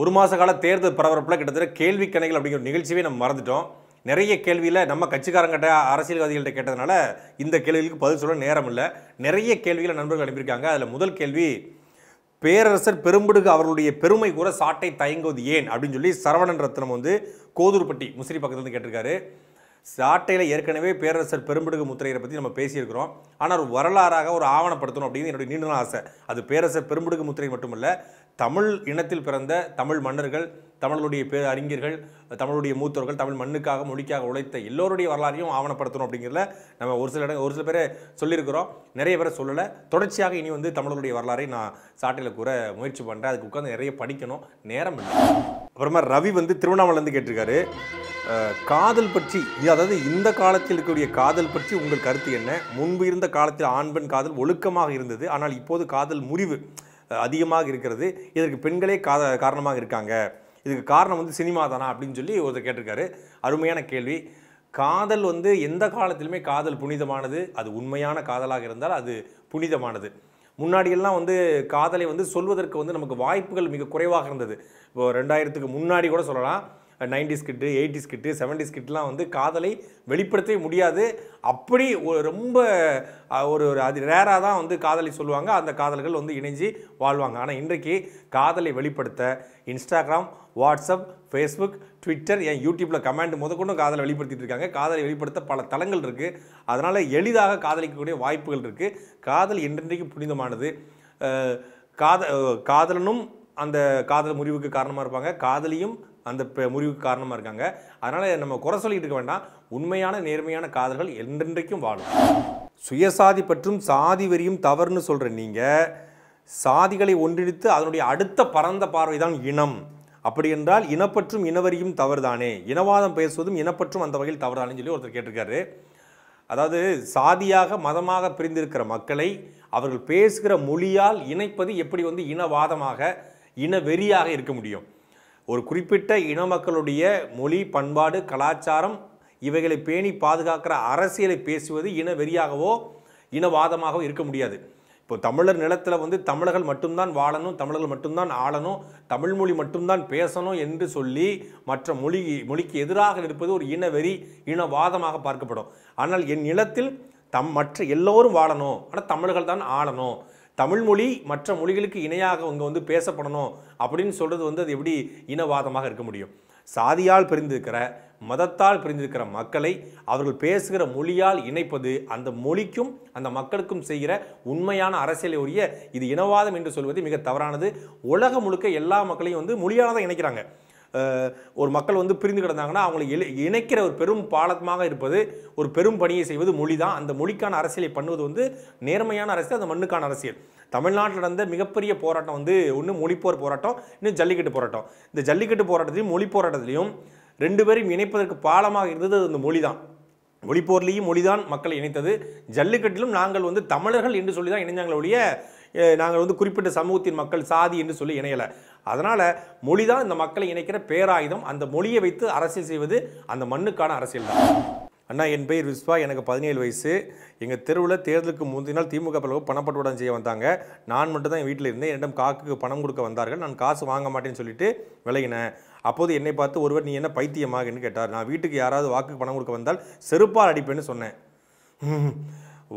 ஒரு மாத கால தேர்தல் பரபரப்பில் கிட்டத்தட்ட கேள்வி கணைகள் அப்படிங்கிற நிகழ்ச்சியே நம்ம மறந்துட்டோம் நிறைய கேள்வியில் நம்ம கட்சிக்காரங்கிட்ட அரசியல்வாதிகள்கிட்ட கேட்டதுனால இந்த கேள்விகளுக்கு பதில் சொல்ல நேரம் இல்லை நிறைய கேள்விகளை நண்பர்கள் அனுப்பியிருக்காங்க அதில் முதல் கேள்வி பேரரசர் பெரும்படுகு அவர்களுடைய பெருமை கூட சாட்டை தயங்குவது ஏன் அப்படின்னு சொல்லி சரவணன் ரத்னம் வந்து கோதூர்பட்டி முசிறி பக்கத்துலேருந்து கேட்டிருக்காரு சாட்டையில் ஏற்கனவே பேரரசர் பெரும்படுகு முத்திரையை பற்றி நம்ம பேசியிருக்கிறோம் ஆனால் ஒரு வரலாறாக ஒரு ஆவணப்படுத்தணும் அப்படின்னு என்னுடைய நீண்ட நாள் ஆசை அது பேரரசர் பெரும்படுகு முத்திரை மட்டுமல்ல தமிழ் இனத்தில் பிறந்த தமிழ் மன்னர்கள் தமிழுடைய பேர் அறிஞர்கள் தமிழுடைய மூத்தவர்கள் தமிழ் மண்ணுக்காக மொழிக்காக உழைத்த எல்லோருடைய வரலாறையும் ஆவணப்படுத்தணும் அப்படிங்கிறத நம்ம ஒரு சில இடம் ஒரு சில பேரை சொல்லியிருக்கிறோம் நிறைய பேரை சொல்லலை தொடர்ச்சியாக இனி வந்து தமிழருடைய வரலாறை நான் சாட்டையில் கூற முயற்சி பண்ணுறேன் அதுக்கு உட்காந்து நிறைய படிக்கணும் நேரம் இல்லை அப்புறமா ரவி வந்து திருவண்ணாமலேருந்து கேட்டிருக்காரு காதல் பற்றி அதாவது இந்த காலத்தில் இருக்கக்கூடிய காதல் பற்றி உங்கள் கருத்து என்ன முன்பு இருந்த காலத்தில் ஆண் பெண் காதல் ஒழுக்கமாக இருந்தது ஆனால் இப்போது காதல் முறிவு அதிகமாக இருக்கிறது இதற்கு பெண்களே காத காரணமாக இருக்காங்க இதுக்கு காரணம் வந்து சினிமா தானா அப்படின்னு சொல்லி ஒருத்தர் கேட்டிருக்காரு அருமையான கேள்வி காதல் வந்து எந்த காலத்திலுமே காதல் புனிதமானது அது உண்மையான காதலாக இருந்தால் அது புனிதமானது முன்னாடியெல்லாம் வந்து காதலை வந்து சொல்வதற்கு வந்து நமக்கு வாய்ப்புகள் மிக குறைவாக இருந்தது இப்போ ரெண்டாயிரத்துக்கு முன்னாடி கூட சொல்லலாம் நைன்டிஸ் கிட்டு எயிட்டிஸ் கிட்டு செவன்டிஸ் கிட்லாம் வந்து காதலை வெளிப்படுத்தவே முடியாது அப்படி ஒரு ரொம்ப ஒரு ஒரு அது ரேராக தான் வந்து காதலை சொல்லுவாங்க அந்த காதல்கள் வந்து இணைஞ்சு வாழ்வாங்க ஆனால் இன்றைக்கு காதலை வெளிப்படுத்த இன்ஸ்டாகிராம் வாட்ஸ்அப் ஃபேஸ்புக் ட்விட்டர் என் யூடியூப்பில் கமெண்ட் முதற்கொண்டு காதலை வெளிப்படுத்திட்டு இருக்காங்க காதலை வெளிப்படுத்த பல தளங்கள் இருக்குது அதனால் எளிதாக காதலிக்கக்கூடிய வாய்ப்புகள் இருக்குது காதல் இன்றைக்கு புனிதமானது காத காதலனும் அந்த காதல் முறிவுக்கு காரணமாக இருப்பாங்க காதலியும் அந்த முறிவுக்கு காரணமாக இருக்காங்க அதனால் நம்ம குறை சொல்லிட்டு இருக்க வேண்டாம் உண்மையான நேர்மையான காதல்கள் என்றென்றைக்கும் வாழும் சுயசாதி பற்றும் சாதி வெறியும் தவறுன்னு சொல்கிற நீங்கள் சாதிகளை ஒன்றிணைத்து அதனுடைய அடுத்த பரந்த பார்வை தான் இனம் அப்படி என்றால் இனப்பற்றும் இனவரியும் தவறுதானே இனவாதம் பேசுவதும் இனப்பற்றும் அந்த வகையில் தவறுதானே சொல்லி ஒருத்தர் கேட்டிருக்காரு அதாவது சாதியாக மதமாக பிரிந்திருக்கிற மக்களை அவர்கள் பேசுகிற மொழியால் இணைப்பது எப்படி வந்து இனவாதமாக இன வெறியாக இருக்க முடியும் ஒரு குறிப்பிட்ட இன மக்களுடைய மொழி பண்பாடு கலாச்சாரம் இவைகளை பேணி பாதுகாக்கிற அரசியலை பேசுவது இன வெறியாகவோ இனவாதமாகவோ இருக்க முடியாது இப்போ தமிழர் நிலத்தில் வந்து தமிழர்கள் மட்டும்தான் வாழணும் தமிழர்கள் மட்டும்தான் ஆளணும் தமிழ்மொழி மட்டும்தான் பேசணும் என்று சொல்லி மற்ற மொழி மொழிக்கு எதிராக இருப்பது ஒரு இனவெறி இனவாதமாக பார்க்கப்படும் ஆனால் என் நிலத்தில் தம் மற்ற எல்லோரும் வாழணும் ஆனால் தமிழர்கள் தான் ஆளணும் தமிழ்மொழி மற்ற மொழிகளுக்கு இணையாக அவங்க வந்து பேசப்படணும் அப்படின்னு சொல்கிறது வந்து அது எப்படி இனவாதமாக இருக்க முடியும் சாதியால் பிரிந்திருக்கிற மதத்தால் பிரிந்திருக்கிற மக்களை அவர்கள் பேசுகிற மொழியால் இணைப்பது அந்த மொழிக்கும் அந்த மக்களுக்கும் செய்கிற உண்மையான அரசியலை உரிய இது இனவாதம் என்று சொல்வது மிக தவறானது உலகம் முழுக்க எல்லா மக்களையும் வந்து மொழியால் தான் இணைக்கிறாங்க ஒரு மக்கள் வந்து பிரிந்து கிடந்தாங்கன்னா அவங்களை இணைக்கிற ஒரு பெரும் பாலமாக இருப்பது ஒரு பெரும் பணியை செய்வது மொழி தான் அந்த மொழிக்கான அரசியலை பண்ணுவது வந்து நேர்மையான அரசியல் அந்த மண்ணுக்கான அரசியல் தமிழ்நாட்டில் நடந்த மிகப்பெரிய போராட்டம் வந்து ஒன்று மொழிப்போர் போராட்டம் இன்னும் ஜல்லிக்கட்டு போராட்டம் இந்த ஜல்லிக்கட்டு போராட்டத்திலையும் மொழி போராட்டத்திலையும் ரெண்டு பேரும் இணைப்பதற்கு பாலமாக இருந்தது அந்த மொழி தான் மொழிப்போர்லேயும் மொழிதான் மக்களை இணைத்தது ஜல்லிக்கட்டிலும் நாங்கள் வந்து தமிழர்கள் என்று சொல்லி தான் இணைஞ்சாங்களுடைய நாங்கள் வந்து குறிப்பிட்ட சமூகத்தின் மக்கள் சாதி என்று சொல்லி இணையலை அதனால் மொழி தான் இந்த மக்களை இணைக்கிற பேராயுதம் அந்த மொழியை வைத்து அரசியல் செய்வது அந்த மண்ணுக்கான அரசியல் தான் அண்ணா என் பெயர் விஸ்வா எனக்கு பதினேழு வயசு எங்கள் தெருவில் தேர்தலுக்கு முந்தினால் திமுக பிறகு பணப்பட்டுடன் செய்ய வந்தாங்க நான் மட்டும் தான் என் வீட்டில் இருந்தேன் என்னிடம் காக்குக்கு பணம் கொடுக்க வந்தார்கள் நான் காசு வாங்க மாட்டேன்னு சொல்லிட்டு விலகினேன் அப்போது என்னை பார்த்து ஒருவர் நீ என்ன பைத்தியமாகன்னு கேட்டார் நான் வீட்டுக்கு யாராவது வாக்கு பணம் கொடுக்க வந்தால் செருப்பால் அடிப்பேன்னு சொன்னேன்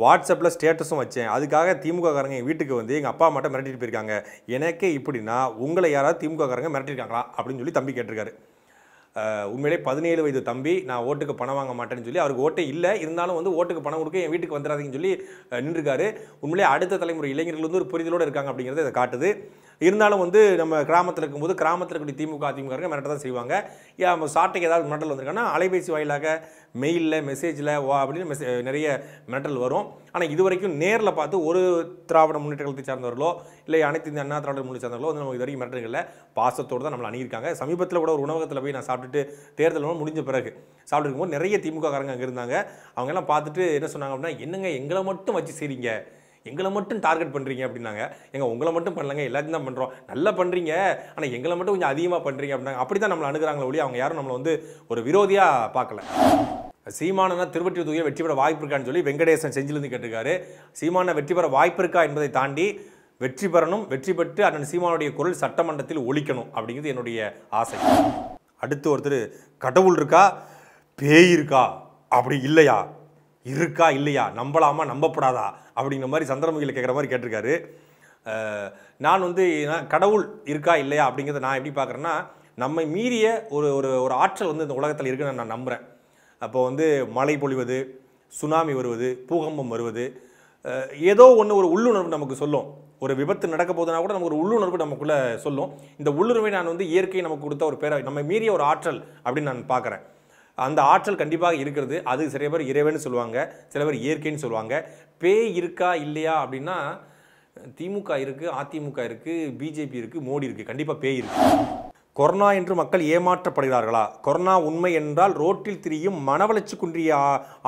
வாட்ஸ்அப்பில் ஸ்டேட்டஸும் வச்சேன் அதுக்காக திமுககாரங்க எங்கள் வீட்டுக்கு வந்து எங்கள் அப்பா மட்டும் மிரட்டிட்டு போயிருக்காங்க எனக்கே இப்படின்னா உங்களை யாராவது திமுககாரங்க மிரட்டிருக்காங்களா அப்படின்னு சொல்லி தம்பி கேட்டிருக்காரு உண்மையிலே பதினேழு வயது தம்பி நான் ஓட்டுக்கு பணம் வாங்க மாட்டேன்னு சொல்லி அவருக்கு ஓட்டே இல்லை இருந்தாலும் வந்து ஓட்டுக்கு பணம் கொடுக்க என் வீட்டுக்கு வந்துடாதீங்கன்னு சொல்லி நின்றுருக்காரு உண்மையிலே அடுத்த தலைமுறை இளைஞர்கள் வந்து ஒரு புரிதலோடு இருக்காங்க அப்படிங்கிறத இதை காட்டுது இருந்தாலும் வந்து நம்ம கிராமத்தில் இருக்கும்போது கிராமத்தில் இருக்கக்கூடிய திமுக அதிமுக மிரட்ட தான் செய்வாங்க சாட்டைக்கு ஏதாவது மிரட்டல் வந்திருக்காங்கன்னா அலைபேசி வாயிலாக மெயிலில் மெசேஜில் வா அப்படின்னு மெசே நிறைய மிரட்டல் வரும் ஆனால் இது வரைக்கும் நேரில் பார்த்து ஒரு திராவிட முன்னேற்ற கழகத்தை சார்ந்தவர்களோ இல்லை அனைத்து இந்த அண்ணா திராவிட முன்னேற்ற சார்ந்தவர்களோ வந்து நமக்கு இது வரைக்கும் மிரட்டல்களில் பாசத்தோடு தான் நம்மளை அணுகியிருக்காங்க சமீபத்தில் கூட ஒரு உணவகத்தில் போய் நான் சாப்பிட்டுட்டு தேர்தல் முடிஞ்ச பிறகு சாப்பிட்டு நிறைய திமுக காரங்க அங்கே இருந்தாங்க அவங்கெல்லாம் பார்த்துட்டு என்ன சொன்னாங்க அப்படின்னா என்னங்க எங்களை மட்டும் வச்சு செய்கிறீங்க எங்களை மட்டும் டார்கெட் பண்ணுறீங்க அப்படின்னாங்க எங்கள் உங்களை மட்டும் பண்ணலங்க எல்லாத்தையும் தான் பண்ணுறோம் நல்லா பண்ணுறீங்க ஆனால் எங்களை மட்டும் கொஞ்சம் அதிகமாக பண்ணுறீங்க அப்படின்னாங்க அப்படி தான் நம்மளை அணுகிறாங்களே ஒழி அவங்க யாரும் நம்மளை வந்து ஒரு விரோதியாக பார்க்கல சீமானனா திருவற்றி தொகுதியில் வெற்றி பெற வாய்ப்பு இருக்கான்னு சொல்லி வெங்கடேசன் செஞ்சிலிருந்து கேட்டிருக்காரு சீமான வெற்றி பெற வாய்ப்பு இருக்கா என்பதை தாண்டி வெற்றி பெறணும் வெற்றி பெற்று அண்ணன் சீமானுடைய குரல் சட்டமன்றத்தில் ஒழிக்கணும் அப்படிங்கிறது என்னுடைய ஆசை அடுத்து ஒருத்தர் கடவுள் இருக்கா பேய் இருக்கா அப்படி இல்லையா இருக்கா இல்லையா நம்பலாமா நம்பப்படாதா அப்படிங்கிற மாதிரி சந்திரமுகியில் கேட்குற மாதிரி கேட்டிருக்காரு நான் வந்து கடவுள் இருக்கா இல்லையா அப்படிங்கிறத நான் எப்படி பார்க்குறேன்னா நம்மை மீறிய ஒரு ஒரு ஒரு ஆற்றல் வந்து இந்த உலகத்தில் இருக்குன்னு நான் நம்புகிறேன் அப்போ வந்து மழை பொழிவது சுனாமி வருவது பூகம்பம் வருவது ஏதோ ஒன்று ஒரு உள்ளுணர்வு நமக்கு சொல்லும் ஒரு விபத்து நடக்க போதுனா கூட நமக்கு ஒரு உள்ளுணர்வு நமக்குள்ளே சொல்லும் இந்த உள்ளுணர்வை நான் வந்து இயற்கையை நமக்கு கொடுத்த ஒரு பேரை நம்ம மீறிய ஒரு ஆற்றல் அப்படின்னு நான் பார்க்குறேன் அந்த ஆற்றல் கண்டிப்பாக இருக்கிறது அது சில பேர் இறைவன் சொல்லுவாங்க சில பேர் இயற்கைன்னு சொல்லுவாங்க பேய் இருக்கா இல்லையா அப்படின்னா திமுக இருக்குது அதிமுக இருக்குது பிஜேபி இருக்குது மோடி இருக்குது கண்டிப்பாக பேய் இருக்குது கொரோனா என்று மக்கள் ஏமாற்றப்படுகிறார்களா கொரோனா உண்மை என்றால் ரோட்டில் திரியும் மனவளர்ச்சி குன்றிய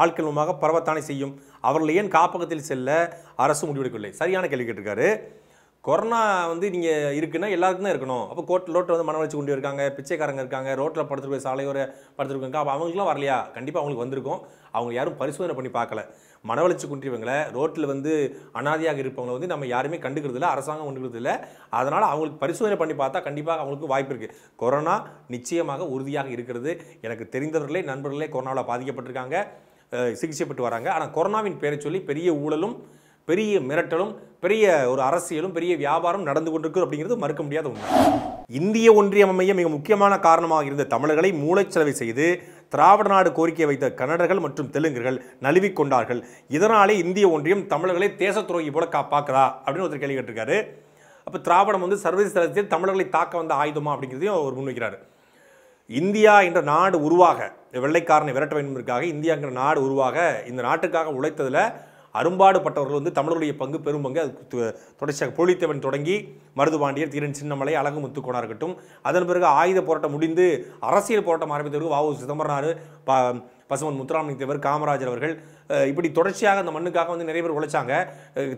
ஆட்கள் மூலமாக பரவத்தானே செய்யும் அவர்கள் ஏன் காப்பகத்தில் செல்ல அரசு முடிவெடுக்கவில்லை சரியான கேள்வி கேட்டிருக்காரு கொரோனா வந்து நீங்கள் இருக்குன்னா எல்லாருக்கும் தான் இருக்கணும் அப்போ கோட் ரோட்டில் வந்து மனவழிச்சு கொண்டு இருக்காங்க பிச்சைக்காரங்க இருக்காங்க ரோட்டில் படுத்துருக்க சாலையோர படுத்துருக்காங்க அப்போ அவங்களுக்குலாம் வரலையா கண்டிப்பாக அவங்களுக்கு வந்திருக்கும் அவங்க யாரும் பரிசோதனை பண்ணி பார்க்கல மனவழிச்சு குன்றியவங்களை ரோட்டில் வந்து அனாதியாக இருப்பவங்களை வந்து நம்ம யாருமே கண்டுக்கிறது இல்லை அரசாங்கம் ஒன்றுக்கிறது இல்லை அதனால் அவங்களுக்கு பரிசோதனை பண்ணி பார்த்தா கண்டிப்பாக அவங்களுக்கு வாய்ப்பு இருக்குது கொரோனா நிச்சயமாக உறுதியாக இருக்கிறது எனக்கு தெரிந்தவர்களே நண்பர்களே கொரோனாவில் பாதிக்கப்பட்டிருக்காங்க சிகிச்சைப்பட்டு வராங்க ஆனால் கொரோனாவின் பேரை சொல்லி பெரிய ஊழலும் பெரிய மிரட்டலும் பெரிய ஒரு அரசியலும் பெரிய வியாபாரம் நடந்து கொண்டிருக்கு அப்படிங்கிறது மறுக்க முடியாத உண்மை இந்திய ஒன்றியம் அமைய மிக முக்கியமான காரணமாக இருந்த தமிழர்களை மூளைச்சலவை செய்து திராவிட நாடு கோரிக்கை வைத்த கன்னடர்கள் மற்றும் தெலுங்குகள் நழுவி கொண்டார்கள் இதனாலே இந்திய ஒன்றியம் தமிழர்களை தேசத்துறோகி போல காப்பாக்குறா அப்படின்னு ஒருத்தர் கேள்வி கேட்டிருக்காரு அப்போ திராவிடம் வந்து சர்வதேச தளத்தில் தமிழர்களை தாக்க வந்த ஆயுதமா அப்படிங்கிறதையும் அவர் முன்வைக்கிறார் இந்தியா என்ற நாடு உருவாக வெள்ளைக்காரனை விரட்ட இருக்காக இந்தியாங்கிற நாடு உருவாக இந்த நாட்டுக்காக உழைத்ததில் அரும்பாடுபட்டவர்கள் வந்து தமிழருடைய பங்கு பெரும் பங்கு அது தொடர்ச்சியாக பொழித்தவன் தொடங்கி மருதுபாண்டியர் தீரன் சின்னமலை அழகு முத்துக்கோனா இருக்கட்டும் அதன் பிறகு ஆயுத போராட்டம் முடிந்து அரசியல் போராட்டம் ஆரம்பித்த பிறகு வாவு சிதம்பரனார் ப பசுமன் முத்துராமலிங்க தேவர் காமராஜர் அவர்கள் இப்படி தொடர்ச்சியாக அந்த மண்ணுக்காக வந்து நிறைய பேர் உழைச்சாங்க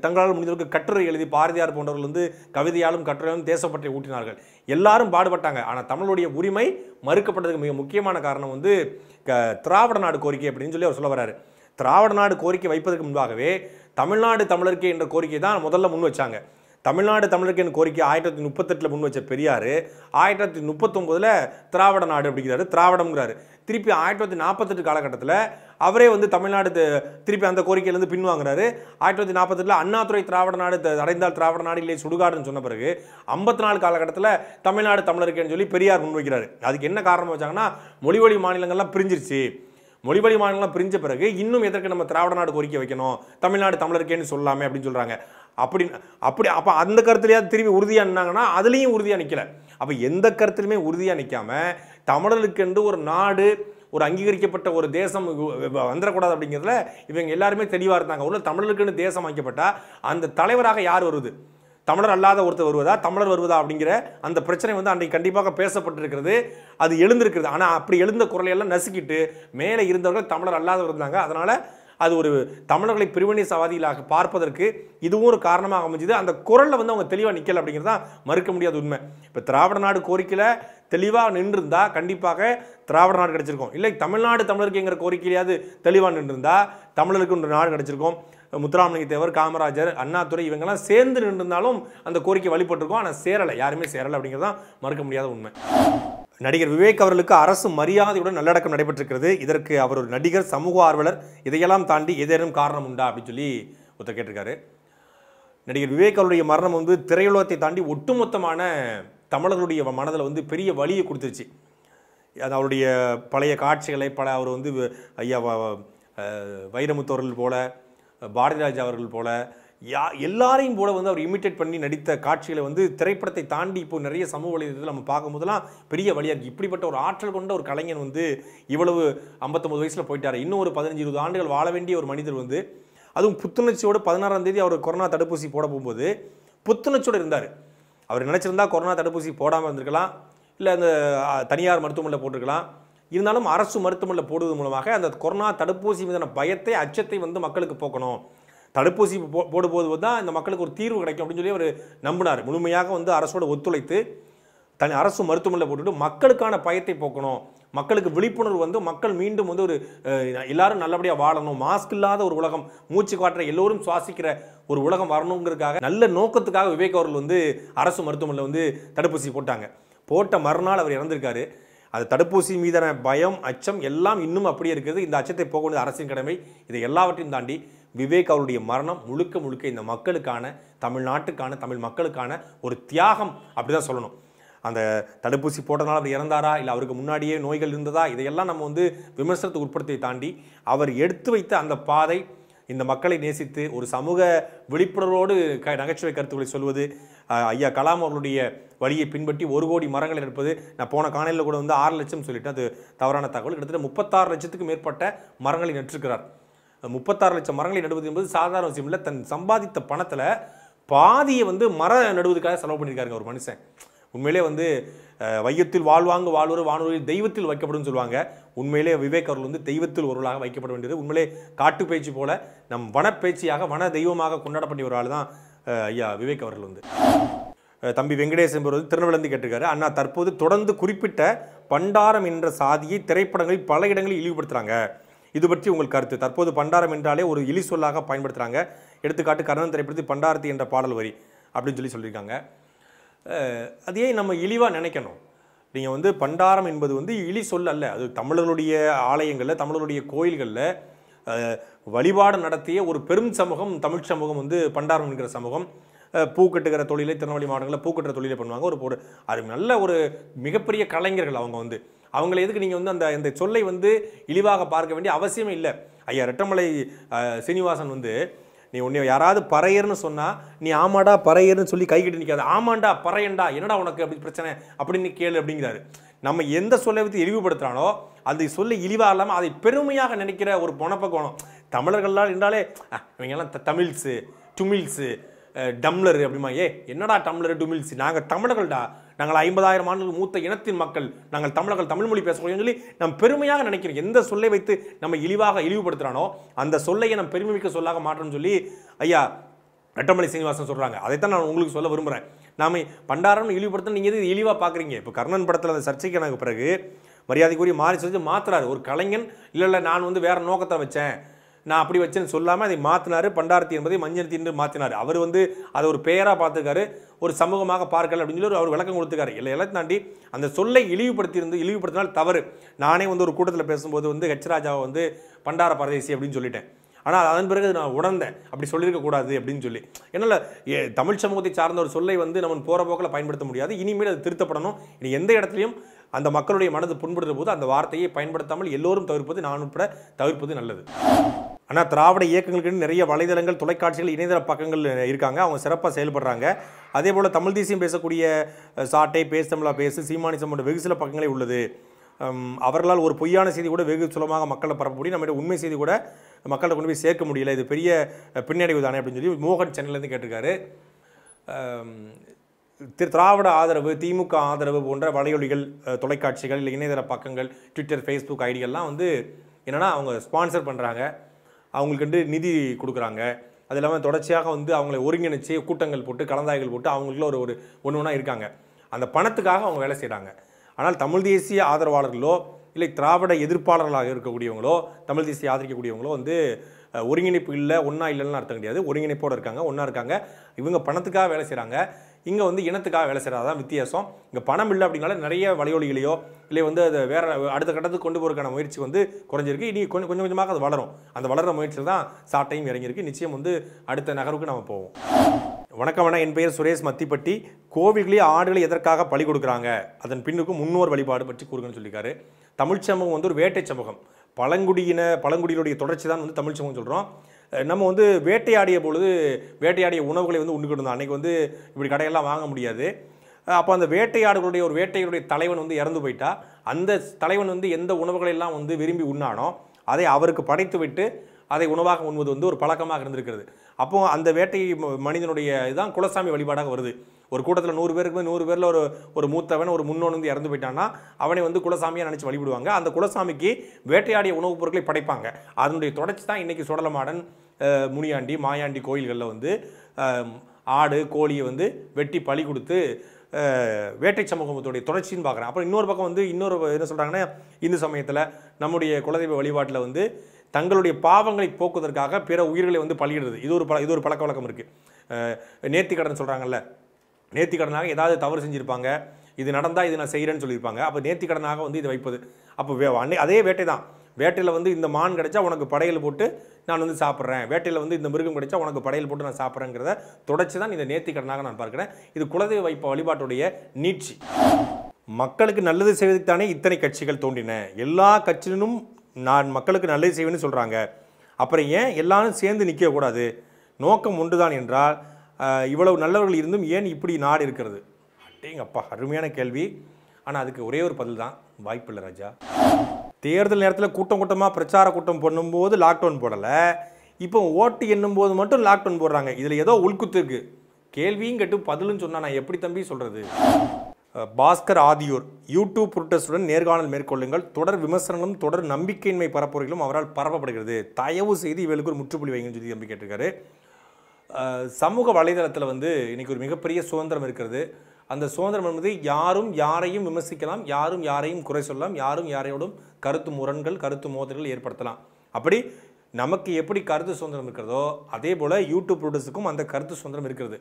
தங்களால் முடிந்தவர்களுக்கு கட்டுரை எழுதி பாரதியார் போன்றவர்கள் வந்து கவிதையாலும் கட்டுரையாலும் தேசப்பற்றை ஊட்டினார்கள் எல்லாரும் பாடுபட்டாங்க ஆனால் தமிழுடைய உரிமை மறுக்கப்பட்டதுக்கு மிக முக்கியமான காரணம் வந்து திராவிட நாடு கோரிக்கை அப்படின்னு சொல்லி அவர் சொல்ல வர்றாரு திராவிட நாடு கோரிக்கை வைப்பதற்கு முன்பாகவே தமிழ்நாடு தமிழருக்கு என்ற கோரிக்கை தான் முதல்ல முன் வச்சாங்க தமிழ்நாடு தமிழருக்கு என்ற கோரிக்கை ஆயிரத்தி தொள்ளாயிரத்தி முப்பத்தெட்டில் முன் வச்ச பெரியார் ஆயிரத்தி தொள்ளாயிரத்தி முப்பத்தொம்போதில் திராவிட நாடு அப்படிங்கிறாரு திராவிடம்ங்கிறாரு திருப்பி ஆயிரத்தி தொள்ளாயிரத்தி நாற்பத்தெட்டு காலகட்டத்தில் அவரே வந்து தமிழ்நாடு திருப்பி அந்த கோரிக்கையிலேருந்து பின்வாங்கிறாரு ஆயிரத்தி தொள்ளாயிரத்தி நாற்பத்தெட்டில் அண்ணாதுறை திராவிட நாடு அடைந்தால் திராவிட நாடு இல்லை சுடுகாடுன்னு சொன்ன பிறகு ஐம்பத்தி நாலு காலகட்டத்தில் தமிழ்நாடு தமிழருக்குன்னு சொல்லி பெரியார் முன்வைக்கிறாரு அதுக்கு என்ன காரணம் வச்சாங்கன்னா மொழி வழி மாநிலங்கள்லாம் பிரிஞ்சிருச்சு மொழிவழி மாநிலம் பிரிஞ்ச பிறகு இன்னும் எதற்கு நம்ம திராவிட நாடு கோரிக்கை வைக்கணும் தமிழ்நாடு தமிழருக்கேன்னு சொல்லாமே அப்படின்னு சொல்கிறாங்க அப்படி அப்படி அப்போ அந்த கருத்துலையாவது திரும்பி உறுதியாக நின்னாங்கன்னா அதுலேயும் உறுதியாக நிற்கலை அப்போ எந்த கருத்துலையுமே உறுதியாக நிற்காம தமிழர்களுக்கென்று ஒரு நாடு ஒரு அங்கீகரிக்கப்பட்ட ஒரு தேசம் வந்துடக்கூடாது அப்படிங்கிறதுல இவங்க எல்லாருமே தெளிவாக இருந்தாங்க உள்ள தமிழர்களுக்குன்னு தேசம் அமைக்கப்பட்டால் அந்த தலைவராக யார் வருது தமிழர் அல்லாத ஒருத்தர் வருவதா தமிழர் வருவதா அப்படிங்கிற அந்த பிரச்சனை வந்து அன்றைக்கு கண்டிப்பாக பேசப்பட்டிருக்கிறது அது எழுந்திருக்கிறது ஆனால் அப்படி எழுந்த குரலையெல்லாம் நசுக்கிட்டு மேலே இருந்தவர்கள் தமிழர் அல்லாதவர் இருந்தாங்க அதனால் அது ஒரு தமிழர்களை பிரிவினை சவாதிகளாக பார்ப்பதற்கு இதுவும் ஒரு காரணமாக அமைஞ்சுது அந்த குரலில் வந்து அவங்க தெளிவாக நிற்கல அப்படிங்கிறது தான் மறுக்க முடியாத உண்மை இப்போ திராவிட நாடு கோரிக்கையில் தெளிவாக நின்றிருந்தால் கண்டிப்பாக திராவிட நாடு கிடச்சிருக்கோம் இல்லை தமிழ்நாடு தமிழருக்குங்கிற கோரிக்கையிலையாவது தெளிவாக நின்றிருந்தால் தமிழருக்கு நாடு கிடச்சிருக்கும் முத்துராமலிங்க தேவர் காமராஜர் அண்ணாதுறை இவங்கெல்லாம் சேர்ந்து நின்றிருந்தாலும் அந்த கோரிக்கை வழிபட்டிருக்கோம் ஆனால் சேரலை யாருமே சேரலை அப்படிங்கிறது தான் மறுக்க முடியாத உண்மை நடிகர் விவேக் அவர்களுக்கு அரசு மரியாதையுடன் நல்லடக்கம் நடைபெற்றிருக்கிறது இதற்கு அவர் ஒரு நடிகர் சமூக ஆர்வலர் இதையெல்லாம் தாண்டி ஏதேனும் காரணம் உண்டா அப்படின்னு சொல்லி ஒருத்தர் கேட்டிருக்காரு நடிகர் விவேக் அவருடைய மரணம் வந்து திரையுலகத்தை தாண்டி ஒட்டுமொத்தமான தமிழர்களுடைய மனதில் வந்து பெரிய வழியை கொடுத்துருச்சு அது அவருடைய பழைய காட்சிகளை பல அவர் வந்து ஐயா வைரமுத்தோர்கள் போல பாரதிராஜ் அவர்கள் போல யா எல்லாரையும் போல வந்து அவர் இமிட்டேட் பண்ணி நடித்த காட்சிகளை வந்து திரைப்படத்தை தாண்டி இப்போ நிறைய சமூக வலைதளத்தில் நம்ம பார்க்கும்போதெல்லாம் பெரிய வழியாக இருக்குது இப்படிப்பட்ட ஒரு ஆற்றல் கொண்ட ஒரு கலைஞன் வந்து இவ்வளவு ஐம்பத்தொம்பது வயசில் போயிட்டார் இன்னும் ஒரு பதினஞ்சு இருபது ஆண்டுகள் வாழ வேண்டிய ஒரு மனிதர் வந்து அதுவும் புத்துணர்ச்சியோடு பதினாறாம் தேதி அவர் கொரோனா தடுப்பூசி போட போகும்போது புத்துணர்ச்சியோடு இருந்தார் அவர் நினச்சிருந்தா கொரோனா தடுப்பூசி போடாமல் இருந்திருக்கலாம் இல்லை அந்த தனியார் மருத்துவமனையில் போட்டிருக்கலாம் இருந்தாலும் அரசு மருத்துவமனையில் போடுவது மூலமாக அந்த கொரோனா தடுப்பூசி மீதான பயத்தை அச்சத்தை வந்து மக்களுக்கு போக்கணும் தடுப்பூசி போ போடும்போது தான் இந்த மக்களுக்கு ஒரு தீர்வு கிடைக்கும் அப்படின்னு சொல்லி அவர் நம்பினார் முழுமையாக வந்து அரசோடு ஒத்துழைத்து தன் அரசு மருத்துவமனையில் போட்டுவிட்டு மக்களுக்கான பயத்தை போக்கணும் மக்களுக்கு விழிப்புணர்வு வந்து மக்கள் மீண்டும் வந்து ஒரு எல்லாரும் நல்லபடியாக வாழணும் மாஸ்க் இல்லாத ஒரு உலகம் மூச்சு காட்டுற எல்லோரும் சுவாசிக்கிற ஒரு உலகம் வரணுங்கிறதுக்காக நல்ல நோக்கத்துக்காக விவேக் அவர்கள் வந்து அரசு மருத்துவமனையில் வந்து தடுப்பூசி போட்டாங்க போட்ட மறுநாள் அவர் இறந்திருக்காரு அது தடுப்பூசி மீதான பயம் அச்சம் எல்லாம் இன்னும் அப்படியே இருக்குது இந்த அச்சத்தை போக வேண்டியது அரசின் கடமை இதை எல்லாவற்றையும் தாண்டி விவேக் அவருடைய மரணம் முழுக்க முழுக்க இந்த மக்களுக்கான தமிழ்நாட்டுக்கான தமிழ் மக்களுக்கான ஒரு தியாகம் அப்படி தான் சொல்லணும் அந்த தடுப்பூசி போட்டதால் அவர் இறந்தாரா இல்லை அவருக்கு முன்னாடியே நோய்கள் இருந்ததா இதையெல்லாம் நம்ம வந்து விமர்சனத்துக்கு உட்படுத்தி தாண்டி அவர் எடுத்து வைத்த அந்த பாதை இந்த மக்களை நேசித்து ஒரு சமூக விழிப்புணர்வோடு க நகைச்சுவை கருத்துக்களை சொல்வது ஐயா கலாம் அவர்களுடைய வழியை பின்பற்றி ஒரு கோடி மரங்கள் இருப்பது நான் போன காணலில் கூட வந்து ஆறு லட்சம் சொல்லிட்டேன் அது தவறான தகவல் கிட்டத்தட்ட முப்பத்தாறு லட்சத்துக்கு மேற்பட்ட மரங்களை நட்டிருக்கிறார் முப்பத்தாறு லட்சம் மரங்களை நடுவது என்பது சாதாரண விஷயம் இல்லை தன் சம்பாதித்த பணத்தில் பாதியை வந்து மரம் நடுவதுக்காக செலவு பண்ணியிருக்காருங்க ஒரு மனுஷன் உண்மையிலே வந்து வையத்தில் வாழ்வாங்க வாழ்வர் வானூரில் தெய்வத்தில் வைக்கப்படும் சொல்லுவாங்க உண்மையிலே விவேக் அவர்கள் வந்து தெய்வத்தில் ஒருவராக வைக்கப்பட வேண்டியது உண்மையிலே காட்டு பேச்சு போல நம் வனப்பேச்சியாக வன தெய்வமாக கொண்டாடப்பட்ட ஒரு ஆள் தான் ஐயா விவேக் அவர்கள் வந்து தம்பி வெங்கடேஷ் என்பவர் வந்து திருநெல்வேலந்து கேட்டிருக்காரு அண்ணா தற்போது தொடர்ந்து குறிப்பிட்ட பண்டாரம் என்ற சாதியை திரைப்படங்களில் பல இடங்களில் இழிவுபடுத்துகிறாங்க இது பற்றி உங்கள் கருத்து தற்போது பண்டாரம் என்றாலே ஒரு இலி சொல்லாக பயன்படுத்துகிறாங்க எடுத்துக்காட்டு கர்ணன் திரைப்படத்தில் பண்டாரத்தி என்ற பாடல் வரி அப்படின்னு சொல்லி சொல்லியிருக்காங்க அதையே நம்ம இழிவாக நினைக்கணும் நீங்கள் வந்து பண்டாரம் என்பது வந்து இழி சொல் அல்ல அது தமிழர்களுடைய ஆலயங்களில் தமிழர்களுடைய கோயில்களில் வழிபாடு நடத்திய ஒரு பெரும் சமூகம் தமிழ் சமூகம் வந்து பண்டாரம் என்கிற சமூகம் பூ கட்டுகிற தொழிலை திருநெல்வேலி மாவட்டங்களில் பூ கட்டுற தொழிலை பண்ணுவாங்க ஒரு ஒரு அது நல்ல ஒரு மிகப்பெரிய கலைஞர்கள் அவங்க வந்து அவங்கள எதுக்கு நீங்கள் வந்து அந்த இந்த சொல்லை வந்து இழிவாக பார்க்க வேண்டிய அவசியமே இல்லை ஐயா ரெட்டமலை சீனிவாசன் வந்து நீ உன்னை யாராவது பறையர்னு சொன்னால் நீ ஆமாடா பறையர்னு சொல்லி கை கட்டி நிற்காது ஆமாண்டா பறையண்டா என்னடா உனக்கு அப்படி பிரச்சனை அப்படின்னு கேளு அப்படிங்கிறாரு நம்ம எந்த சொல்லை வைத்து இழிவுபடுத்துகிறானோ அதை சொல்லி இழிவாக இல்லாமல் அதை பெருமையாக நினைக்கிற ஒரு பொணப்பக்கோணம் தமிழர்கள்லாம் இருந்தாலே இவங்கெல்லாம் தமிழ்ஸு டுமில்ஸு டம்ளர் அப்படிமா ஏ என்னடா டம்ளர் டுமில்ஸு நாங்கள் தமிழர்கள்டா நாங்கள் ஐம்பதாயிரம் ஆண்டுகள் மூத்த இனத்தின் மக்கள் நாங்கள் தமிழர்கள் தமிழ் மொழி பேசக்கூடிய சொல்லி நம் பெருமையாக நினைக்கிறோம் எந்த சொல்லை வைத்து நம்ம இழிவாக இழிவுபடுத்துகிறானோ அந்த சொல்லை நம் மிக்க சொல்லாக மாற்றோம்னு சொல்லி ஐயா நட்டமலை சீனிவாசன் சொல்கிறாங்க அதைத்தான் நான் உங்களுக்கு சொல்ல விரும்புகிறேன் நாம் பண்டாரம்னு இழிவுபடுத்த நீங்கள் எது இழிவாக பார்க்குறீங்க இப்போ கர்ணன் படத்தில் அந்த சர்ச்சைக்கு எனக்கு பிறகு மரியாதைக்குரிய மாறி செஞ்சு மாற்றுறாரு ஒரு கலைஞன் இல்லை இல்லை நான் வந்து வேறு நோக்கத்தை வச்சேன் நான் அப்படி வச்சேன்னு சொல்லாமல் அதை மாற்றினார் பண்டாரத்தி என்பதை மஞ்சனத்தி என்று மாற்றினார் அவர் வந்து அதை ஒரு பெயராக பார்த்துருக்காரு ஒரு சமூகமாக பார்க்கல அப்படின்னு சொல்லி அவர் விளக்கம் கொடுத்துருக்காரு இல்லை எல்லாம் தாண்டி அந்த சொல்லை இழிவுபடுத்தி இருந்து இழிவுபடுத்தினால் தவறு நானே வந்து ஒரு கூட்டத்தில் பேசும்போது வந்து ஹெச்ராஜாவை வந்து பண்டார பரதேசி அப்படின்னு சொல்லிட்டேன் ஆனால் அதன் பிறகு நான் உணர்ந்தேன் அப்படி சொல்லியிருக்கக்கூடாது அப்படின்னு சொல்லி என்னால் தமிழ் சமூகத்தை சார்ந்த ஒரு சொல்லை வந்து நம்ம போகிற போக்கில் பயன்படுத்த முடியாது இனிமேல் அது திருத்தப்படணும் இனி எந்த இடத்துலையும் அந்த மக்களுடைய மனது புண்படுகிற போது அந்த வார்த்தையை பயன்படுத்தாமல் எல்லோரும் தவிர்ப்பது நான் உட்பட தவிர்ப்பது நல்லது ஆனால் திராவிட இயக்கங்களுக்கு நிறைய வலைதளங்கள் தொலைக்காட்சிகள் இணையதள பக்கங்கள் இருக்காங்க அவங்க சிறப்பாக செயல்படுறாங்க அதே போல் தமிழ் தேசியம் பேசக்கூடிய சாட்டை பேசு தமிழா பேசு சீமானிசம் போன்ற வெகு சில பக்கங்களே உள்ளது அவர்களால் ஒரு பொய்யான செய்தி கூட வெகு சுலமாக மக்களை பரப்ப முடியும் நம்மகிட்ட உண்மை செய்தி கூட மக்களை கொண்டு போய் சேர்க்க முடியல இது பெரிய பின்னடைவு தானே அப்படின்னு சொல்லி மோகன் சென்னையிலேருந்து கேட்டிருக்காரு திரு திராவிட ஆதரவு திமுக ஆதரவு போன்ற வலையொலிகள் தொலைக்காட்சிகள் இல்லை இணையதள பக்கங்கள் ட்விட்டர் ஃபேஸ்புக் ஐடியெல்லாம் வந்து என்னென்னா அவங்க ஸ்பான்சர் பண்ணுறாங்க அவங்களுக்கு வந்து நிதி கொடுக்குறாங்க அது இல்லாமல் தொடர்ச்சியாக வந்து அவங்களை ஒருங்கிணைச்சி கூட்டங்கள் போட்டு கலந்தாய்கள் போட்டு அவங்களுக்குள்ள ஒரு ஒரு ஒன்று ஒன்றா இருக்காங்க அந்த பணத்துக்காக அவங்க வேலை செய்கிறாங்க ஆனால் தமிழ் தேசிய ஆதரவாளர்களோ இல்லை திராவிட எதிர்ப்பாளர்களாக இருக்கக்கூடியவங்களோ தமிழ் தேசிய ஆதரிக்கக்கூடியவங்களோ வந்து ஒருங்கிணைப்பு இல்லை ஒன்றா இல்லைன்னு அர்த்தம் கிடையாது ஒருங்கிணைப்போடு இருக்காங்க ஒன்றா இருக்காங்க இவங்க பணத்துக்காக வேலை செய்கிறாங்க இங்கே வந்து இனத்துக்காக வேலை செய்கிறது அதான் வித்தியாசம் இங்கே பணம் இல்லை அப்படின்னால நிறைய வலையொலிகளையோ இல்லை வந்து அதை வேறு அடுத்த கட்டத்துக்கு கொண்டு போகிறதுக்கான முயற்சி வந்து குறைஞ்சிருக்கு இனி கொஞ்சம் கொஞ்சம் கொஞ்சமாக அது வளரும் அந்த வளர்கிற முயற்சியில் தான் சாட்டையும் இறங்கியிருக்கு நிச்சயம் வந்து அடுத்த நகருக்கு நம்ம போவோம் வணக்கம் வணக்கம் என் பெயர் சுரேஷ் மத்திப்பட்டி கோவில்களே ஆடுகளை எதற்காக பலி கொடுக்குறாங்க அதன் பின்னுக்கு முன்னோர் வழிபாடு பற்றி கூறுங்கன்னு சொல்லியிருக்காரு தமிழ் வந்து ஒரு வேட்டை சமூகம் பழங்குடியின பழங்குடியினுடைய தொடர்ச்சி தான் வந்து தமிழ் சமூகம் சொல்கிறோம் நம்ம வந்து வேட்டையாடிய பொழுது வேட்டையாடிய உணவுகளை வந்து உண்டுக்கிட்டு இருந்தோம் அன்றைக்கி வந்து இப்படி கடையெல்லாம் வாங்க முடியாது அப்போ அந்த வேட்டையாடுகளுடைய ஒரு வேட்டையுடைய தலைவன் வந்து இறந்து போயிட்டா அந்த தலைவன் வந்து எந்த உணவுகளெல்லாம் வந்து விரும்பி உண்ணானோ அதை அவருக்கு படைத்து விட்டு அதை உணவாக உண்பது வந்து ஒரு பழக்கமாக இருந்திருக்கிறது அப்போது அந்த வேட்டை மனிதனுடைய இதுதான் குலசாமி வழிபாடாக வருது ஒரு கூட்டத்தில் நூறு பேருக்கு நூறு பேரில் ஒரு ஒரு மூத்தவன் ஒரு முன்னோன் வந்து இறந்து போயிட்டான்னா அவனை வந்து குலசாமியாக நினச்சி வழிபடுவாங்க அந்த குலசாமிக்கு வேட்டையாடிய உணவுப் பொருட்களை படைப்பாங்க அதனுடைய தொடர்ச்சி தான் இன்றைக்கி சுடலமாடன் முனியாண்டி மாயாண்டி கோயில்களில் வந்து ஆடு கோழியை வந்து வெட்டி பழி கொடுத்து வேட்டை சமூகத்துடைய தொடர்ச்சின்னு பார்க்குறேன் அப்புறம் இன்னொரு பக்கம் வந்து இன்னொரு என்ன சொல்கிறாங்கன்னா இந்து சமயத்தில் நம்முடைய குலதெய்வ வழிபாட்டில் வந்து தங்களுடைய பாவங்களை போக்குவதற்காக பிற உயிர்களை வந்து பழியிடுறது இது ஒரு பல இது ஒரு பழக்க வழக்கம் இருக்குது நேர்த்திக்கடன் சொல்கிறாங்கல்ல நேர்த்திக்கடனாக ஏதாவது தவறு செஞ்சுருப்பாங்க இது நடந்தால் இது நான் செய்கிறேன்னு சொல்லியிருப்பாங்க அப்போ நேர்த்திக்கடனாக வந்து இதை வைப்பது அப்போ அதே வேட்டை தான் வேட்டையில் வந்து இந்த மான் கிடச்சா உனக்கு படையல் போட்டு நான் வந்து சாப்பிட்றேன் வேட்டையில் வந்து இந்த மிருகம் கிடைச்சா உனக்கு படையல் போட்டு நான் சாப்பிட்றேங்கிறத தொடச்சி தான் இந்த நேர்த்திக்கடனாக நான் பார்க்குறேன் இது குலதெய்வ வைப்ப வழிபாட்டுடைய நீட்சி மக்களுக்கு நல்லது செய்வதற்கு தானே இத்தனை கட்சிகள் தோண்டின எல்லா கட்சியிலும் நான் மக்களுக்கு நல்லது செய்வேன்னு சொல்கிறாங்க அப்புறம் ஏன் எல்லாரும் சேர்ந்து நிற்கக்கூடாது நோக்கம் தான் என்றால் இவ்வளவு நல்லவர்கள் இருந்தும் ஏன் இப்படி நாடு இருக்கிறது அப்படிங்கப்பா அருமையான கேள்வி ஆனால் அதுக்கு ஒரே ஒரு பதில் தான் வாய்ப்பில்லை ராஜா தேர்தல் நேரத்தில் கூட்டம் கூட்டமாக பிரச்சார கூட்டம் பண்ணும்போது லாக்டவுன் போடலை இப்போ ஓட்டு எண்ணும்போது மட்டும் லாக்டவுன் போடுறாங்க இதில் ஏதோ உள்குத்து இருக்குது கேள்வியும் கேட்டு பதிலும் சொன்னால் நான் எப்படி தம்பி சொல்கிறது பாஸ்கர் ஆதியூர் யூடியூப் புரொட்டஸ்டுடன் நேர்காணல் மேற்கொள்ளுங்கள் தொடர் விமர்சனங்களும் தொடர் நம்பிக்கையின்மை பரப்புரைகளும் அவரால் பரப்பப்படுகிறது தயவு செய்து இவளுக்கு ஒரு முற்றுப்புள்ளி வைங்கன்னு சொல்லி தம்பி கேட்டிருக்காரு சமூக வலைதளத்தில் வந்து இன்றைக்கி ஒரு மிகப்பெரிய சுதந்திரம் இருக்கிறது அந்த சுதந்திரம் என்பது யாரும் யாரையும் விமர்சிக்கலாம் யாரும் யாரையும் குறை சொல்லலாம் யாரும் யாரையோடும் கருத்து முரண்கள் கருத்து மோதல்கள் ஏற்படுத்தலாம் அப்படி நமக்கு எப்படி கருத்து சுதந்திரம் இருக்கிறதோ அதே போல் யூடியூப் ப்ரொடியூஸுக்கும் அந்த கருத்து சுதந்திரம் இருக்கிறது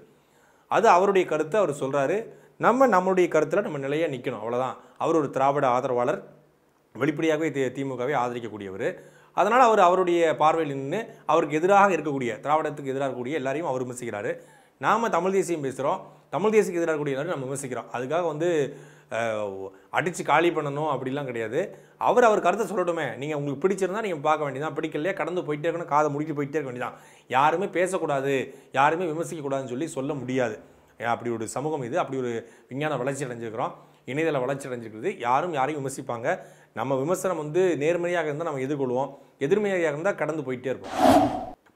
அது அவருடைய கருத்தை அவர் சொல்கிறாரு நம்ம நம்மளுடைய கருத்தில் நம்ம நிலையாக நிற்கணும் அவ்வளோதான் அவர் ஒரு திராவிட ஆதரவாளர் வெளிப்படையாகவே தி திமுகவை ஆதரிக்கக்கூடியவர் அதனால் அவர் அவருடைய பார்வையில் நின்று அவருக்கு எதிராக இருக்கக்கூடிய திராவிடத்துக்கு எதிராக இருக்கக்கூடிய எல்லாரையும் அவர் விமர்சிக்கிறாரு நாம் தமிழ் தேசியம் பேசுகிறோம் தமிழ் தேசிய எதிராக கூடிய நம்ம விமர்சிக்கிறோம் அதுக்காக வந்து அடித்து காலி பண்ணணும் அப்படிலாம் கிடையாது அவர் அவர் கருத்தை சொல்லட்டுமே நீங்கள் உங்களுக்கு பிடிச்சிருந்தா நீங்கள் பார்க்க வேண்டியதான் பிடிக்கலையே கடந்து போயிட்டே இருக்கணும் காதை முடிக்க போயிட்டே இருக்க வேண்டியதான் யாருமே பேசக்கூடாது யாருமே விமர்சிக்கக்கூடாதுன்னு சொல்லி சொல்ல முடியாது அப்படி ஒரு சமூகம் இது அப்படி ஒரு விஞ்ஞான வளர்ச்சி அடைஞ்சிருக்கிறோம் இணையதள வளர்ச்சி அடைஞ்சிருக்கிறது யாரும் யாரையும் விமர்சிப்பாங்க நம்ம விமர்சனம் வந்து நேர்மறையாக இருந்தால் நம்ம எதிர்கொள்வோம் எதிர்மறையாக இருந்தால் கடந்து போயிட்டே இருப்போம்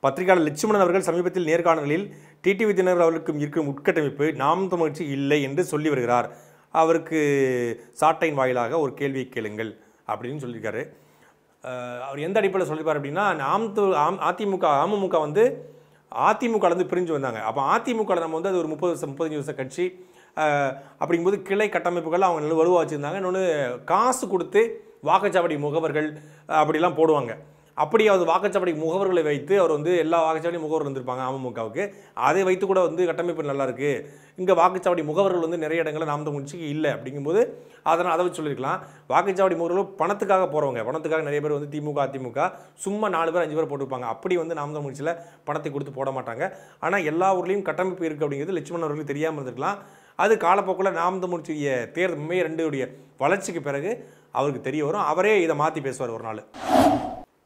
பத்திரிகையாளர் லட்சுமணன் அவர்கள் சமீபத்தில் நேர்காணலில் டிடிவி தினகர் அவர்களுக்கும் இருக்கும் உட்கட்டமைப்பு நாம் தமிழ்ச்சி இல்லை என்று சொல்லி வருகிறார் அவருக்கு சாட்டையின் வாயிலாக ஒரு கேள்வியை கேளுங்கள் அப்படின்னு சொல்லியிருக்காரு அவர் எந்த அடிப்படையில் சொல்லியிருப்பார் அப்படின்னா நாம் அதிமுக அமமுக வந்து அதிமுகலேருந்து பிரிஞ்சு வந்தாங்க அப்போ அதிமுக நம்ம வந்து அது ஒரு முப்பது வருஷம் முப்பத்தஞ்சு வருஷம் கட்சி அப்படிங்கும்போது கிளை கட்டமைப்புகள் அவங்க நல்ல வலுவாக வச்சுருந்தாங்க இன்னொன்று காசு கொடுத்து வாக்குச்சாவடி முகவர்கள் அப்படிலாம் போடுவாங்க அவர் வாக்குச்சாவடி முகவர்களை வைத்து அவர் வந்து எல்லா வாக்குச்சாவடி முகவர் இருந்திருப்பாங்க அமமுகவுக்கு அதை வைத்து கூட வந்து கட்டமைப்பு நல்லா இருக்கு இங்கே வாக்குச்சாவடி முகவர்கள் வந்து நிறைய இடங்களில் நாம் தமிழ்ச்சிக்கு இல்லை அப்படிங்கும்போது அதனால் அதை வச்சு சொல்லியிருக்கலாம் வாக்குச்சாவடி முகவர்கள் பணத்துக்காக போகிறவங்க பணத்துக்காக நிறைய பேர் வந்து திமுக அதிமுக சும்மா நாலு பேர் அஞ்சு பேர் போட்டுருப்பாங்க அப்படி வந்து நாம் தமிழ்ச்சியில் பணத்தை கொடுத்து போட மாட்டாங்க ஆனால் எல்லா ஊர்லேயும் கட்டமைப்பு இருக்குது அப்படிங்கிறது லட்சுமண் அவர்களுக்கு தெரியாமல் இருந்திருக்கலாம் அது காலப்போக்கில் நாம் தமிழ்ச்சிய தேர்தல் மே ரெண்டு வளர்ச்சிக்கு பிறகு அவருக்கு தெரிய வரும் அவரே இதை மாற்றி பேசுவார் ஒரு நாள்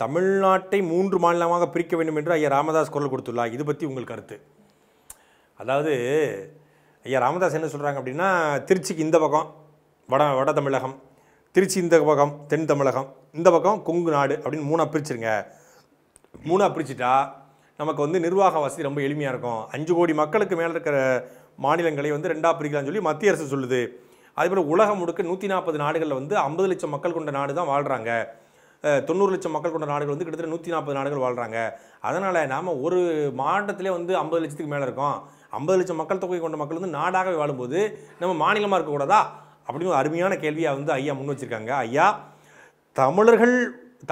தமிழ்நாட்டை மூன்று மாநிலமாக பிரிக்க வேண்டும் என்று ஐயா ராமதாஸ் குரல் கொடுத்துள்ளார் இது பற்றி உங்கள் கருத்து அதாவது ஐயா ராமதாஸ் என்ன சொல்கிறாங்க அப்படின்னா திருச்சிக்கு இந்த பக்கம் வட வட தமிழகம் திருச்சி இந்த பக்கம் தென் தமிழகம் இந்த பக்கம் கொங்கு நாடு அப்படின்னு மூணாக பிரிச்சுருங்க மூணாக பிரிச்சுட்டா நமக்கு வந்து நிர்வாக வசதி ரொம்ப எளிமையாக இருக்கும் அஞ்சு கோடி மக்களுக்கு மேலே இருக்கிற மாநிலங்களை வந்து ரெண்டாக பிரிக்கலாம்னு சொல்லி மத்திய அரசு சொல்லுது அதேபோல் உலகம் முழுக்க நூற்றி நாற்பது நாடுகளில் வந்து ஐம்பது லட்சம் மக்கள் கொண்ட நாடு தான் வாழ்கிறாங்க தொண்ணூறு லட்சம் மக்கள் கொண்ட நாடுகள் வந்து கிட்டத்தட்ட நூற்றி நாற்பது நாடுகள் வாழ்கிறாங்க அதனால் நாம் ஒரு மாவட்டத்திலே வந்து ஐம்பது லட்சத்துக்கு மேலே இருக்கோம் ஐம்பது லட்சம் மக்கள் தொகை கொண்ட மக்கள் வந்து நாடாகவே வாழும்போது நம்ம மாநிலமாக இருக்கக்கூடாதா அப்படின்னு ஒரு அருமையான கேள்வியாக வந்து ஐயா முன் வச்சுருக்காங்க ஐயா தமிழர்கள்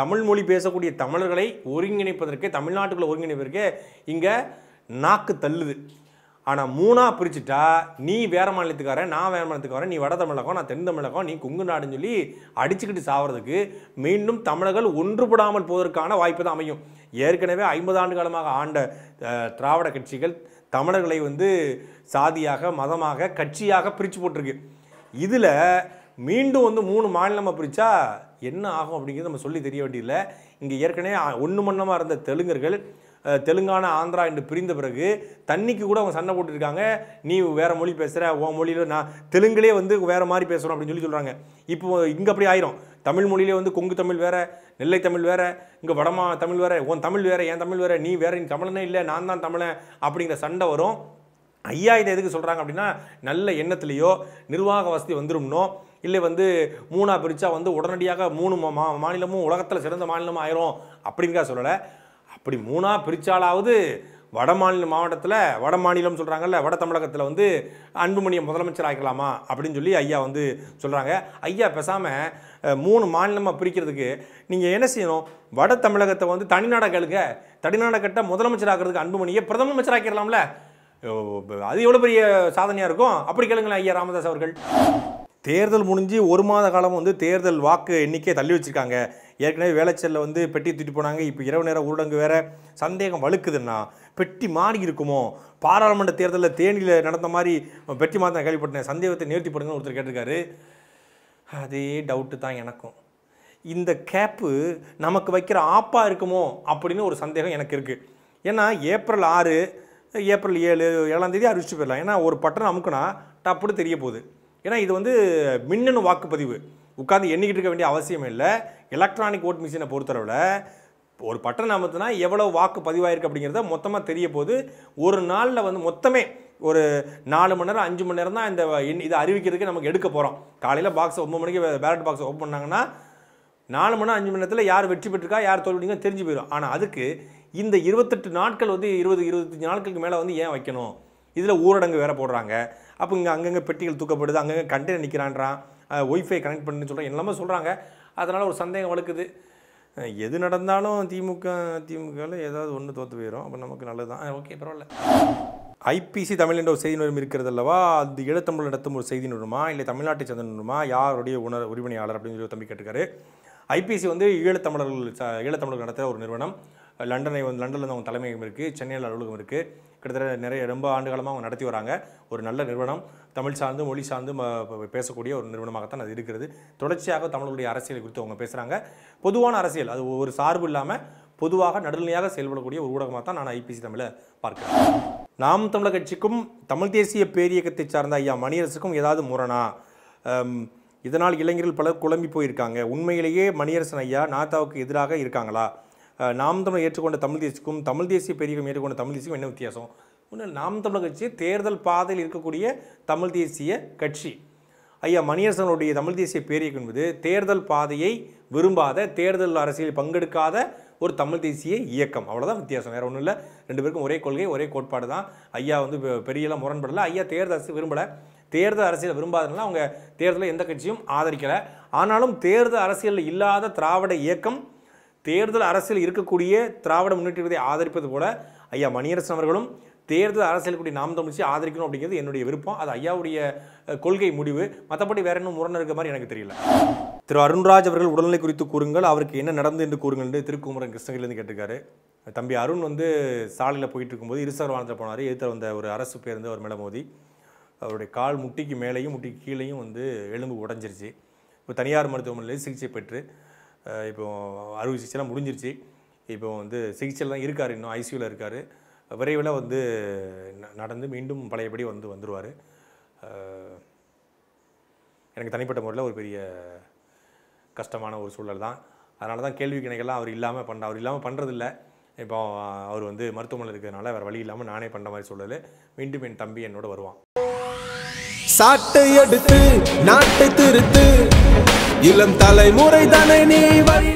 தமிழ் மொழி பேசக்கூடிய தமிழர்களை ஒருங்கிணைப்பதற்கு தமிழ்நாட்டுக்குள்ளே ஒருங்கிணைப்பதற்கு இங்கே நாக்கு தள்ளுது ஆனால் மூணாக பிரிச்சுட்டா நீ வேறு மாநிலத்துக்காரன் நான் வேறு மாநிலத்துக்காரன் நீ வட தமிழகம் நான் தென் தமிழகம் நீ குங்கு நாடுன்னு சொல்லி அடிச்சுக்கிட்டு சாவதுக்கு மீண்டும் தமிழர்கள் ஒன்றுபடாமல் போவதற்கான வாய்ப்பு தான் அமையும் ஏற்கனவே ஐம்பது ஆண்டு காலமாக ஆண்ட திராவிட கட்சிகள் தமிழர்களை வந்து சாதியாக மதமாக கட்சியாக பிரித்து போட்டிருக்கு இதில் மீண்டும் வந்து மூணு மாநிலமாக பிரித்தா என்ன ஆகும் அப்படிங்கிறது நம்ம சொல்லி தெரிய வேண்டியதில்லை இங்கே ஏற்கனவே ஒன்று மன்னமாக இருந்த தெலுங்கர்கள் தெலுங்கானா ஆந்திரா என்று பிரிந்த பிறகு தண்ணிக்கு கூட அவங்க சண்டை போட்டுருக்காங்க நீ வேறு மொழி பேசுகிற உன் மொழியில் நான் தெலுங்குலேயே வந்து வேறு மாதிரி பேசுகிறோம் அப்படின்னு சொல்லி சொல்கிறாங்க இப்போ இங்கே அப்படி ஆயிரும் தமிழ் மொழியிலே வந்து கொங்கு தமிழ் வேற நெல்லை தமிழ் வேற இங்கே வடமா தமிழ் வேற உன் தமிழ் வேற என் தமிழ் வேற நீ வேற நீ தமிழனே இல்லை நான் தான் தமிழன் அப்படிங்கிற சண்டை வரும் ஐயா இதை எதுக்கு சொல்கிறாங்க அப்படின்னா நல்ல எண்ணத்துலேயோ நிர்வாக வசதி வந்துடும்னோ இல்லை வந்து மூணாக பிரித்தா வந்து உடனடியாக மூணு மா மாநிலமும் உலகத்தில் சிறந்த மாநிலமும் ஆயிரும் தான் சொல்லலை அப்படி மூணாக பிரித்தாலாவது வட மாநில மாவட்டத்தில் வட மாநிலம் சொல்கிறாங்கல்ல வட தமிழகத்தில் வந்து அன்புமணியை முதலமைச்சர் ஆக்கலாமா அப்படின்னு சொல்லி ஐயா வந்து சொல்கிறாங்க ஐயா பேசாமல் மூணு மாநிலமாக பிரிக்கிறதுக்கு நீங்கள் என்ன செய்யணும் வட தமிழகத்தை வந்து தனிநாட கழுக தனிநாட கட்ட முதலமைச்சர் ஆக்கிறதுக்கு அன்புமணியை பிரதம அமைச்சர் ஆக்கிடலாம்ல அது எவ்வளோ பெரிய சாதனையாக இருக்கும் அப்படி கேளுங்களேன் ஐயா ராமதாஸ் அவர்கள் தேர்தல் முடிஞ்சு ஒரு மாத காலம் வந்து தேர்தல் வாக்கு எண்ணிக்கையை தள்ளி வச்சுருக்காங்க ஏற்கனவே வேளச்சேரில் வந்து பெட்டியை தூட்டி போனாங்க இப்போ இரவு நேரம் ஊரடங்கு வேறு சந்தேகம் வழுக்குதுன்னா பெட்டி மாறி இருக்குமோ பாராளுமன்ற தேர்தலில் தேனியில் நடந்த மாதிரி பெட்டி தான் கேள்விப்பட்டேன் சந்தேகத்தை நிறுத்தி போடுங்கன்னு ஒருத்தர் கேட்டிருக்காரு அதே டவுட்டு தான் எனக்கும் இந்த கேப்பு நமக்கு வைக்கிற ஆப்பாக இருக்குமோ அப்படின்னு ஒரு சந்தேகம் எனக்கு இருக்குது ஏன்னா ஏப்ரல் ஆறு ஏப்ரல் ஏழு ஏழாம் தேதி அறிவிச்சு போயிடலாம் ஏன்னா ஒரு பட்டணம் அமுக்குனா டப்புன்னு தெரிய போகுது ஏன்னா இது வந்து மின்னணு வாக்குப்பதிவு உட்காந்து எண்ணிக்கிட்டு இருக்க வேண்டிய அவசியம் இல்லை எலக்ட்ரானிக் ஓட் மிஷினை பொறுத்தளவில் ஒரு பட்டன் அமைத்துனா எவ்வளோ வாக்கு பதிவாயிருக்கு அப்படிங்கிறத மொத்தமாக தெரிய போது ஒரு நாளில் வந்து மொத்தமே ஒரு நாலு மணி நேரம் அஞ்சு மணி நேரம் தான் இந்த இதை அறிவிக்கிறதுக்கு நமக்கு எடுக்க போகிறோம் காலையில் பாக்ஸ் ஒம்பது மணிக்கு பேலட் பாக்ஸ் ஓப்பன் பண்ணாங்கன்னா நாலு மணி அஞ்சு மணி நேரத்தில் யார் வெற்றி பெற்றிருக்கா யார் தோல்விங்க தெரிஞ்சு போயிடும் ஆனால் அதுக்கு இந்த இருபத்தெட்டு நாட்கள் வந்து இருபது இருபத்தஞ்சு நாட்களுக்கு மேலே வந்து ஏன் வைக்கணும் இதில் ஊரடங்கு வேறு போடுறாங்க அப்போ இங்கே அங்கங்கே பெட்டிகள் தூக்கப்படுது அங்கங்கே கண்டெய்னர் நிற்கிறான்றான் ஒய்ஃபை கனெக்ட் பண்ணுன்னு சொல்கிறோம் எல்லாமே சொல்கிறாங்க அதனால் ஒரு சந்தேகம் வளர்க்குது எது நடந்தாலும் திமுக திமுகவில் ஏதாவது ஒன்று தோற்று போயிடும் அப்போ நமக்கு நல்லது தான் ஓகே பரவாயில்ல ஐபிசி தமிழ் என்ற ஒரு செய்தி நிறுவனம் இருக்கிறது அல்லவா அது இழத்தமிழ் நடத்தும் ஒரு செய்தி நிறுவனமா இல்லை தமிழ்நாட்டை சேர்ந்த நிறுவனமா யாருடைய உணர் உரிமையாளர் அப்படின்னு சொல்லி தம்பி கேட்டுக்காரு ஐபிசி வந்து ஈழத்தமிழர்கள் ஈழத்தமிழர்கள் நடத்துகிற ஒரு நிறுவனம் லண்டனை வந்து லண்டனில் வந்து அவங்க தலைமையகம் இருக்குது சென்னையில் அலுவலகம் இருக்குது கிட்டத்தட்ட நிறைய ரொம்ப ஆண்டுகாலமாக அவங்க நடத்தி வராங்க ஒரு நல்ல நிறுவனம் தமிழ் சார்ந்து மொழி சார்ந்து பேசக்கூடிய ஒரு நிறுவனமாகத்தான் அது இருக்கிறது தொடர்ச்சியாக தமிழுடைய அரசியலை குறித்து அவங்க பேசுகிறாங்க பொதுவான அரசியல் அது ஒரு சார்பு இல்லாமல் பொதுவாக நடுநிலையாக செயல்படக்கூடிய ஒரு ஊடகமாக தான் நான் ஐபிசி தமிழை பார்க்கிறேன் நாம் தமிழக கட்சிக்கும் தமிழ் தேசிய பேரியக்கத்தை சார்ந்த ஐயா மணியரசுக்கும் ஏதாவது முரணா இதனால் இளைஞர்கள் பலர் குழம்பி போயிருக்காங்க உண்மையிலேயே மணியரசன் ஐயா நாத்தாவுக்கு எதிராக இருக்காங்களா நாம் தமிழர் ஏற்றுக்கொண்ட தமிழ் தேசிக்கும் தமிழ் தேசிய பெரியகம் ஏற்றுக்கொண்ட தமிழ் தேசியம் என்ன வித்தியாசம் ஒன்று நாம் தமிழர் கட்சி தேர்தல் பாதையில் இருக்கக்கூடிய தமிழ் தேசிய கட்சி ஐயா மணியரசனுடைய தமிழ் தேசிய பேரியக்கம் என்பது தேர்தல் பாதையை விரும்பாத தேர்தல் அரசியலில் பங்கெடுக்காத ஒரு தமிழ் தேசிய இயக்கம் அவ்வளோதான் வித்தியாசம் வேறு ஒன்றும் இல்லை ரெண்டு பேருக்கும் ஒரே கொள்கை ஒரே கோட்பாடு தான் ஐயா வந்து எல்லாம் முரண்படலை ஐயா தேர்தல் அரசு விரும்பலை தேர்தல் அரசியல் விரும்பாதனால அவங்க தேர்தலில் எந்த கட்சியும் ஆதரிக்கலை ஆனாலும் தேர்தல் அரசியலில் இல்லாத திராவிட இயக்கம் தேர்தல் அரசியல் இருக்கக்கூடிய திராவிட முன்னேற்றத்தை ஆதரிப்பது போல ஐயா மணியரசன் அவர்களும் தேர்தல் அரசியல் கூடிய நாம் தமிழ்ச்சி ஆதரிக்கணும் அப்படிங்கிறது என்னுடைய விருப்பம் அது ஐயாவுடைய கொள்கை முடிவு மற்றபடி வேற என்ன முரண் இருக்க மாதிரி எனக்கு தெரியல திரு அருண்ராஜ் அவர்கள் உடல்நிலை குறித்து கூறுங்கள் அவருக்கு என்ன நடந்து என்று கூறுங்கள் என்று திருக்குமரன் கிருஷ்ணகிரிலேருந்து கேட்டிருக்காரு தம்பி அருண் வந்து சாலையில் போயிட்டு இருக்கும்போது இருசகர் வாகனத்தில் போனார் எதிர்த்து வந்த ஒரு அரசு பேருந்து அவர் மேல மோதி அவருடைய கால் முட்டிக்கு மேலேயும் முட்டிக்கு கீழேயும் வந்து எலும்பு உடஞ்சிருச்சு இப்போ தனியார் மருத்துவமனையில் சிகிச்சை பெற்று இப்போ அறுவை சிகிச்சைலாம் முடிஞ்சிருச்சு இப்போ வந்து சிகிச்சையில் தான் இருக்கார் இன்னும் ஐசியூவில் இருக்கார் விரைவில் வந்து நடந்து மீண்டும் பழையபடி வந்து வந்துடுவார் எனக்கு தனிப்பட்ட முறையில் ஒரு பெரிய கஷ்டமான ஒரு சூழல் தான் அதனால தான் கேள்வி கிணைகள்லாம் அவர் இல்லாமல் பண்ண அவர் இல்லாமல் பண்ணுறதில்ல இப்போ அவர் வந்து மருத்துவமனையில் இருக்கிறதுனால வேறு வழி இல்லாமல் நானே பண்ணுற மாதிரி சூழல் மீண்டும் என் தம்பி என்னோட வருவான் சாட்டை எடுத்து நாட்டை திருத்து இளம் தலைமுறை தனை நீ வழி